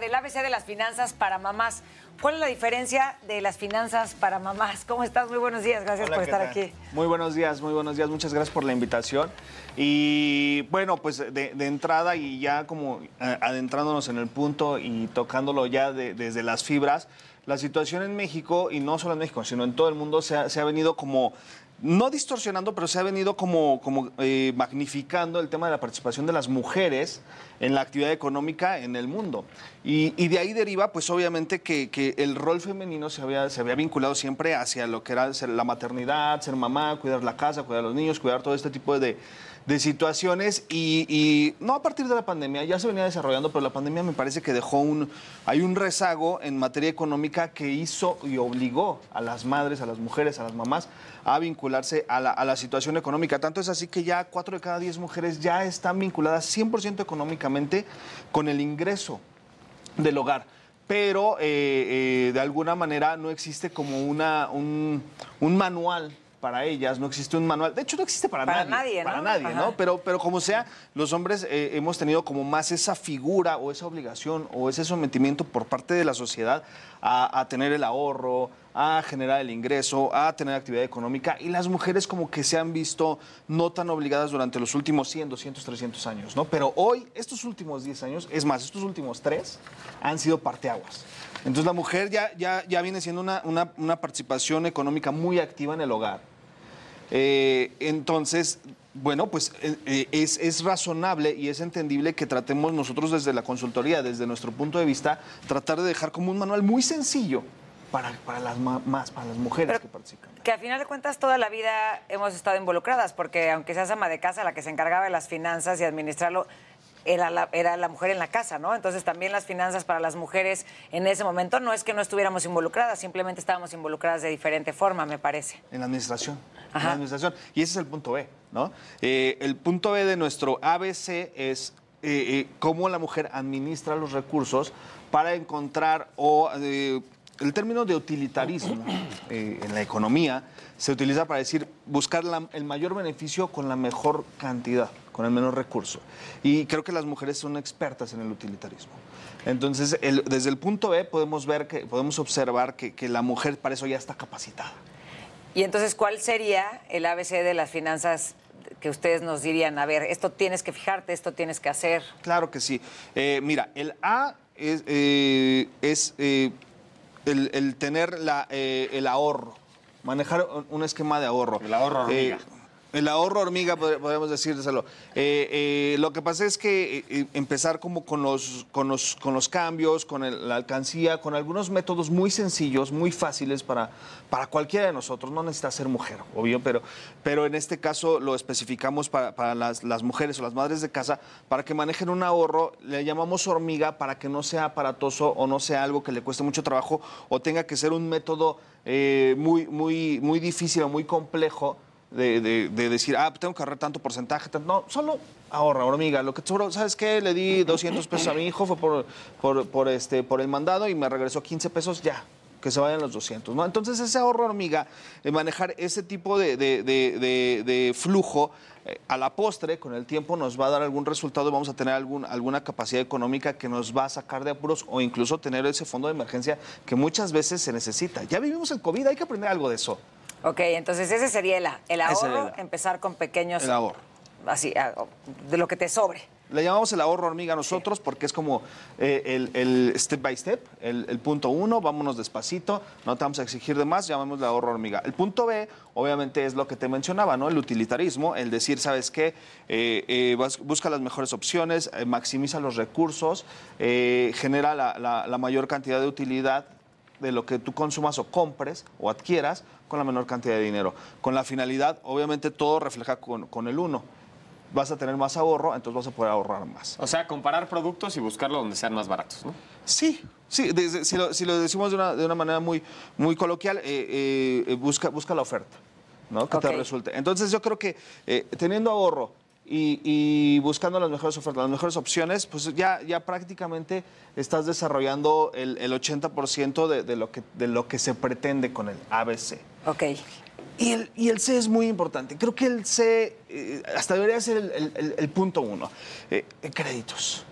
del ABC de las finanzas para mamás. ¿Cuál es la diferencia de las finanzas para mamás? ¿Cómo estás? Muy buenos días, gracias por estar aquí. Muy buenos días, muy buenos días, muchas gracias por la invitación. Y bueno, pues de, entrada y ya como eh, adentrándonos en el punto y tocándolo ya desde las fibras, la situación en México, y no solo en México, sino en todo el mundo, se ha venido como no distorsionando, pero se ha venido como, como eh, magnificando el tema de la participación de las mujeres en la actividad económica en el mundo. Y, de ahí deriva, pues obviamente, que, el rol femenino se había, se había vinculado siempre hacia lo que era ser la maternidad, ser mamá, cuidar la casa, cuidar a los niños, cuidar todo este tipo de, de situaciones y, no a partir de la pandemia, ya se venía desarrollando, pero la pandemia me parece que dejó un, hay un rezago en materia económica que hizo y obligó a las madres, a las mujeres, a las mamás a vincularse a la, a la situación económica. Tanto es así que ya cuatro de cada diez mujeres ya están vinculadas 100% económicamente con el ingreso del hogar pero eh, eh, de alguna manera no existe como una, un, un manual para ellas, no existe un manual. De hecho, no existe para, para nadie, Para nadie, ¿no? Pero, pero como sea, los hombres eh, hemos tenido como más esa figura o esa obligación o ese sometimiento por parte de la sociedad a, tener el ahorro, a generar el ingreso, a tener actividad económica y las mujeres como que se han visto no tan obligadas durante los últimos 100, 200, 300 años, ¿no? Pero hoy, estos últimos 10 años, es más, estos últimos 3 han sido parteaguas. Entonces la mujer ya, ya, ya viene siendo una participación económica muy activa en el hogar eh, entonces, bueno, pues eh, eh, es, es, razonable y es entendible que tratemos nosotros desde la consultoría, desde nuestro punto de vista, tratar de dejar como un manual muy sencillo para, para las más, para las mujeres que participan. Que al final de cuentas toda la vida hemos estado involucradas, porque aunque seas ama de casa, la que se encargaba de las finanzas y administrarlo, era la, mujer en la casa, ¿no? Entonces también las finanzas para las mujeres en ese momento no es que no estuviéramos involucradas, simplemente estábamos involucradas de diferente forma, me parece. En la administración. En la administración. Y ese es el punto B, ¿no? Eh, el punto B de nuestro ABC es eh, eh, cómo la mujer administra los recursos para encontrar o... El término de utilitarismo eh, en la economía se utiliza para decir buscar el mayor beneficio con la mejor cantidad, con el menor recurso. Y creo que las mujeres son expertas en el utilitarismo. Entonces, desde el punto B podemos ver que podemos observar que, la mujer para eso ya está capacitada. Y entonces, ¿cuál sería el ABC de las finanzas que ustedes nos dirían, a ver, esto tienes que fijarte, esto tienes que hacer? Claro que sí. Eh, mira, el A es, eh, el, tener la, eh, el ahorro, manejar un esquema de ahorro. El ahorro eh, el ahorro hormiga, podemos decirlo eh, eh, lo que pasa es que eh, empezar como con los, con los, cambios, con la alcancía, con algunos métodos muy sencillos, muy fáciles para, para cualquiera de nosotros. No necesita ser mujer, obvio, pero, pero en este caso lo especificamos para, las, mujeres o las madres de casa para que manejen un ahorro. Le llamamos hormiga para que no sea aparatoso o no sea algo que le cueste mucho trabajo o tenga que ser un método muy, muy, muy difícil o muy complejo de, decir, ah, tengo que ahorrar tanto porcentaje. No, solo ahorra, hormiga. Lo que sobró, ¿sabes qué? Le di 200 pesos a mi hijo, fue por, por, este, por el mandado y me regresó 15 pesos, ya, que se vayan los 200, ¿no? Entonces, ese ahorro hormiga, de eh, manejar ese tipo de, de, flujo eh, a la postre, con el tiempo nos va a dar algún resultado, vamos a tener algún, alguna capacidad económica que nos va a sacar de apuros o incluso tener ese fondo de emergencia que muchas veces se necesita. Ya vivimos el COVID, hay que aprender algo de eso. Ok, entonces ese sería el, ahorro, empezar con pequeños... El ahorro. Así, de lo que te sobre. Le llamamos el ahorro hormiga a nosotros porque es como eh, el, step by step, el, punto uno, vámonos despacito, no te vamos a exigir de más, llamamos el ahorro hormiga. El punto B, obviamente, es lo que te mencionaba, ¿no? El utilitarismo, el decir, ¿sabes qué? Eh, eh busca las mejores opciones, eh, maximiza los recursos, genera la, la mayor cantidad de utilidad de lo que tú consumas o compres o adquieras con la menor cantidad de dinero. Con la finalidad, obviamente, todo refleja con, el uno. vas a tener más ahorro, entonces vas a poder ahorrar más. O sea, comparar productos y buscarlo donde sean más baratos, Sí, sí, si, lo, decimos de una, manera muy, muy coloquial, eh, eh, eh, busca, busca la oferta. ¿no? que te resulte. Entonces yo creo que teniendo ahorro, y, buscando las mejores ofertas, las mejores opciones, pues ya, ya prácticamente estás desarrollando el, 80% de, lo que, de lo que se pretende con el ABC. Ok. Y el, C es muy importante. Creo que el C eh, hasta debería ser el, punto uno. Eh, créditos.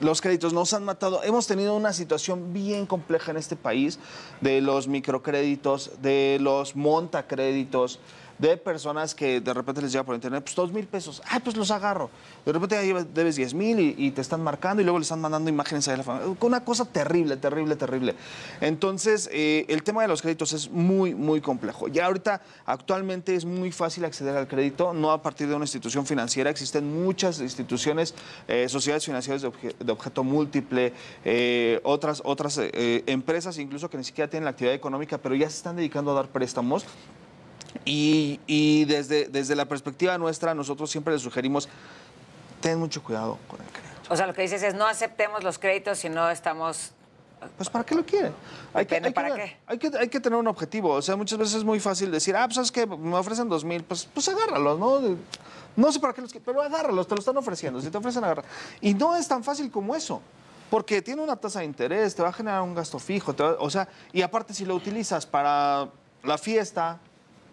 Los créditos nos han matado. Hemos tenido una situación bien compleja en este país de los microcréditos, de los montacréditos de personas que de repente les llega por internet, pues dos mil pesos, ay, pues los agarro. De repente ya debes 10 mil y, te están marcando y luego le están mandando imágenes a la familia. Una cosa terrible, terrible, terrible. Entonces, eh, el tema de los créditos es muy, muy complejo. Ya ahorita, actualmente es muy fácil acceder al crédito, no a partir de una institución financiera. Existen muchas instituciones, eh, sociedades financieras de, objeto múltiple, eh, otras, otras empresas incluso que ni siquiera tienen la actividad económica, pero ya se están dedicando a dar préstamos y, desde, desde la perspectiva nuestra, nosotros siempre le sugerimos, ten mucho cuidado con el crédito. O sea, lo que dices es no aceptemos los créditos si no estamos pues ¿para qué lo quieren? Hay que, ¿Para qué? Hay que, tener un objetivo. O sea, muchas veces es muy fácil decir, ah, pues ¿sabes qué? Pues, me ofrecen dos mil, pues, pues agárralos, ¿no? No sé para qué los quieren, pero agárralos, te lo están ofreciendo, si te ofrecen agárralos. Y no es tan fácil como eso. Porque tiene una tasa de interés, te va a generar un gasto fijo, o sea, y aparte si lo utilizas para la fiesta,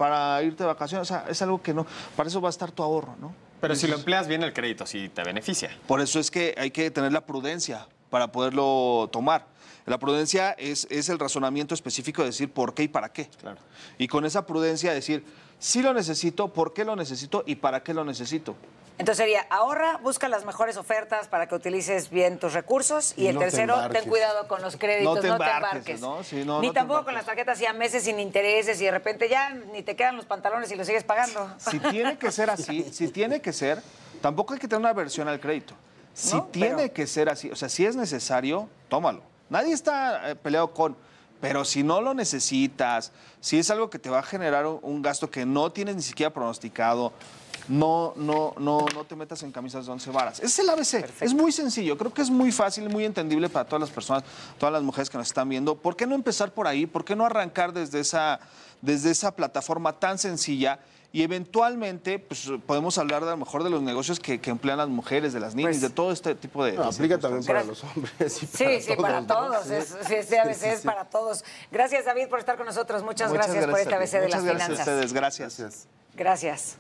para irte de vacaciones, o sea, es algo que no, para eso va a estar tu ahorro, ¿no? Pero si lo empleas bien el crédito, si te beneficia. Por eso es que hay que tener la prudencia para poderlo tomar. La prudencia es, es el razonamiento específico de decir por qué y para qué. Claro. Y con esa prudencia decir, si lo necesito, por qué lo necesito y para qué lo necesito. Entonces sería ahorra, busca las mejores ofertas para que utilices bien tus recursos y, el tercero, ten cuidado con los créditos, no te embarques. ni tampoco con las tarjetas ya meses sin intereses y de repente ya ni te quedan los pantalones y lo sigues pagando. Si tiene que ser así, si tiene que ser, tampoco hay que tener una aversión al crédito. Si tiene que ser así, o sea, si es necesario, tómalo. Nadie está eh, peleado con, pero si no lo necesitas, si es algo que te va a generar un gasto que no tienes ni siquiera pronosticado, no, no, no, no te metas en camisas de once varas. Es el ABC, es muy sencillo, creo que es muy fácil, muy entendible para todas las personas, todas las mujeres que nos están viendo. ¿Por qué no empezar por ahí? ¿Por qué no arrancar desde esa, desde esa plataforma tan sencilla? y eventualmente pues, podemos hablar de, a lo mejor de los negocios que, emplean las mujeres, de las niñas, pues de todo este tipo de... aplica también para los hombres. para sí, sí, para todos. ABC Es, para todos. Gracias David por estar con nosotros. Muchas, gracias, por este ABC de las finanzas. Gracias a ustedes, gracias. Gracias.